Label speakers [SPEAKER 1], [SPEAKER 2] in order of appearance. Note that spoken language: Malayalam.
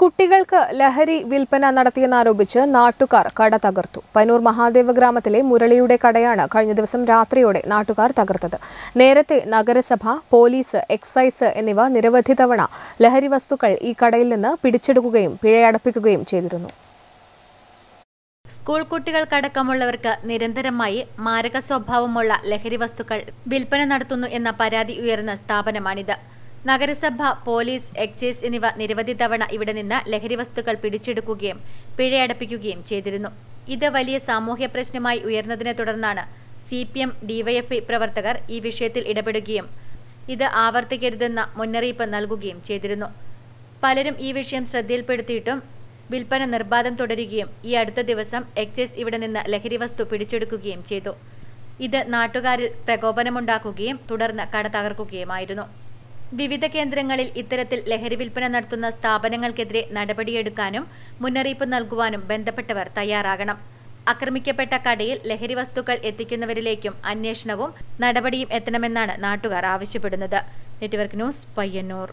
[SPEAKER 1] കുട്ടികൾക്ക് ലഹരി വിൽപ്പന നടത്തിയെന്നാരോപിച്ച് നാട്ടുകാർ കട തകർത്തു പനൂർ മഹാദേവ ഗ്രാമത്തിലെ മുരളിയുടെ കടയാണ് കഴിഞ്ഞ ദിവസം രാത്രിയോടെ നാട്ടുകാർ തകർത്തത് നേരത്തെ നഗരസഭ പോലീസ് എക്സൈസ് എന്നിവ നിരവധി തവണ ലഹരി വസ്തുക്കൾ ഈ കടയിൽ നിന്ന് പിടിച്ചെടുക്കുകയും പിഴയടപ്പിക്കുകയും ചെയ്തിരുന്നു
[SPEAKER 2] സ്കൂൾ കുട്ടികൾക്കടക്കമുള്ളവർക്ക് നിരന്തരമായി മാരക സ്വഭാവമുള്ള ലഹരി വസ്തുക്കൾ വിൽപ്പന നടത്തുന്നു എന്ന പരാതി ഉയർന്ന സ്ഥാപനമാണിത് നഗരസഭ പോലീസ് എക്സൈസ് എന്നിവ നിരവധി തവണ ഇവിടെ നിന്ന് ലഹരി വസ്തുക്കൾ പിടിച്ചെടുക്കുകയും പിഴയടപ്പിക്കുകയും ചെയ്തിരുന്നു ഇത് വലിയ സാമൂഹ്യ പ്രശ്നമായി ഉയർന്നതിനെ തുടർന്നാണ് സി പി എം ഡിവൈഎഫ്ഐ പ്രവർത്തകർ ഈ വിഷയത്തിൽ ഇടപെടുകയും ഇത് ആവർത്തിക്കരുതെന്ന മുന്നറിയിപ്പ് നൽകുകയും ചെയ്തിരുന്നു പലരും ഈ വിഷയം ശ്രദ്ധയിൽപ്പെടുത്തിയിട്ടും വിൽപ്പന നിർബാധം തുടരുകയും ഈ അടുത്ത ദിവസം എക്സൈസ് ഇവിടെ നിന്ന് ലഹരി വസ്തു പിടിച്ചെടുക്കുകയും ചെയ്തു ഇത് നാട്ടുകാരിൽ പ്രകോപനമുണ്ടാക്കുകയും തുടർന്ന് കട തകർക്കുകയുമായിരുന്നു വിവിധ കേന്ദ്രങ്ങളിൽ ഇത്തരത്തിൽ ലഹരി വിൽപ്പന നടത്തുന്ന സ്ഥാപനങ്ങൾക്കെതിരെ നടപടിയെടുക്കാനും മുന്നറിയിപ്പ് നൽകുവാനും ബന്ധപ്പെട്ടവർ തയ്യാറാകണം ആക്രമിക്കപ്പെട്ട കടയിൽ ലഹരി വസ്തുക്കൾ എത്തിക്കുന്നവരിലേക്കും അന്വേഷണവും നടപടിയും എത്തണമെന്നാണ് നാട്ടുകാർ ആവശ്യപ്പെടുന്നത് നെറ്റ്വർക്ക് ന്യൂസ് പയ്യന്നൂർ